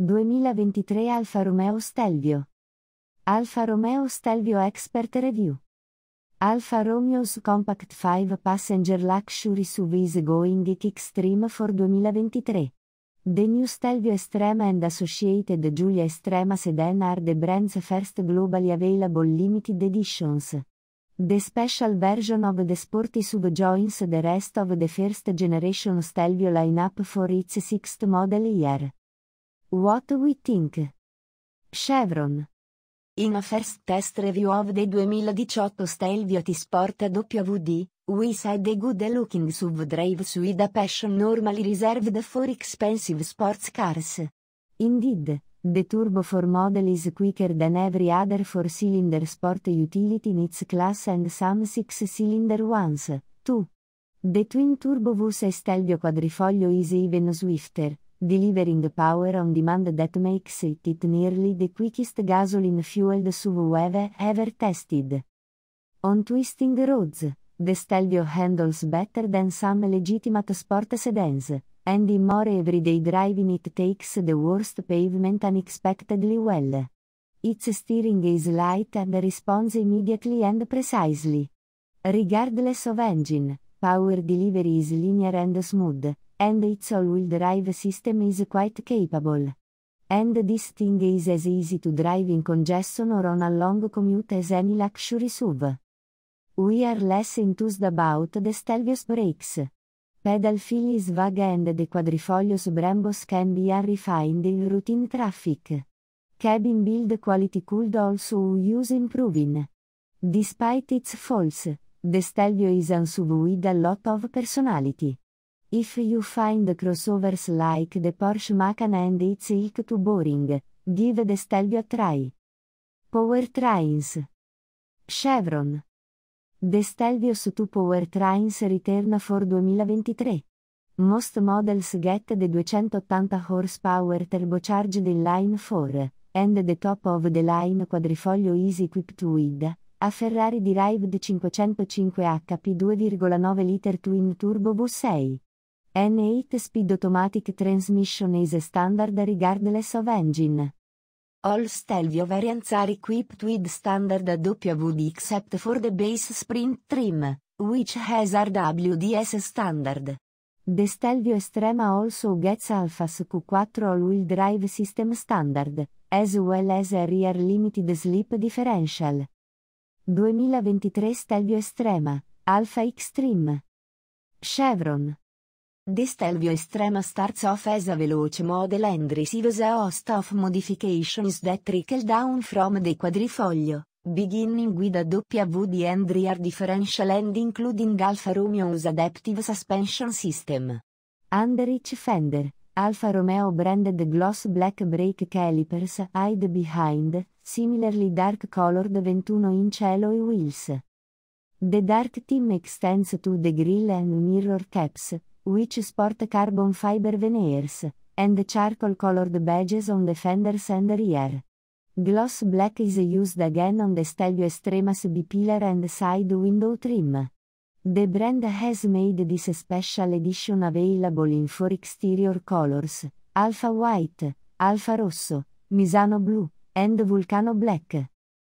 2023 Alfa Romeo Stelvio. Alfa Romeo Stelvio Expert Review. Alfa Romeo's Compact 5 Passenger Luxury SUV is going at Extreme for 2023. The new Stelvio Estrema and Associated Giulia Estrema Sedan are the brand's first globally available limited editions. The special version of the sporty sub joins the rest of the first generation Stelvio lineup for its sixth model year. What We Think. Chevron. In a first test review of the 2018 Style Beauty Sport WD, we said a good looking SUV drives with a passion normally reserved for expensive sports cars. Indeed, the turbo for model is quicker than every other four-cylinder sport utility in its class and some six-cylinder ones, too. The twin-turbo V6 Stelvio quadrifoglio is even swifter, delivering the power on demand that makes it nearly the quickest gasoline-fueled SUV ever tested. On twisting roads, the Stelvio handles better than some legitimate sport sedans, and in more everyday driving it takes the worst pavement unexpectedly well. Its steering is light and responds immediately and precisely. Regardless of engine, power delivery is linear and smooth, and its all-wheel drive system is quite capable. And this thing is as easy to drive in congestion or on a long commute as any luxury SUV. We are less enthused about the Stelvios brakes. Pedal feel is vague and the quadrifoglios brembos can be refined in routine traffic. Cabin build quality could also use improving. Despite its faults, the Stelvio is an SUV with a lot of personality. If you find crossovers like the Porsche Macan and it's ick too boring, give the Stelvio a try. Powertrains. Chevron. The Stelvios 2 Powertrains return for 2023. Most models get the 280 horsepower turbocharged inline 4, and the top of the line quadrifoglio easy equipped with, a Ferrari derived 505 HP 2,9 liter twin turbo V6. N 8 speed automatic transmission is a standard regardless of engine. All Stelvio variants are equipped with standard WD except for the base sprint trim, which has RWDS standard. The Stelvio Estrema also gets Alphas Q4 all-wheel drive system standard, as well as a rear limited slip differential. 2023 Stelvio Estrema, Alpha Extreme. Chevron. Stelvio Extrema Starts Off as a Veloce Model and Receives a Host of Modifications that Trickle Down from the Quadrifoglio, Beginning with a WD and Rear Differential and Including Alfa Romeo's Adaptive Suspension System. Under each fender, Alfa Romeo branded gloss black brake calipers hide behind, similarly dark colored 21-inch alloy wheels. The dark team extends to the grille and mirror caps, which sport carbon fiber veneers, and charcoal colored badges on the fenders and rear. Gloss black is used again on the Stelvio Extremas B-pillar and side window trim. The brand has made this special edition available in four exterior colors, Alpha White, Alpha Rosso, Misano Blue, and Vulcano Black.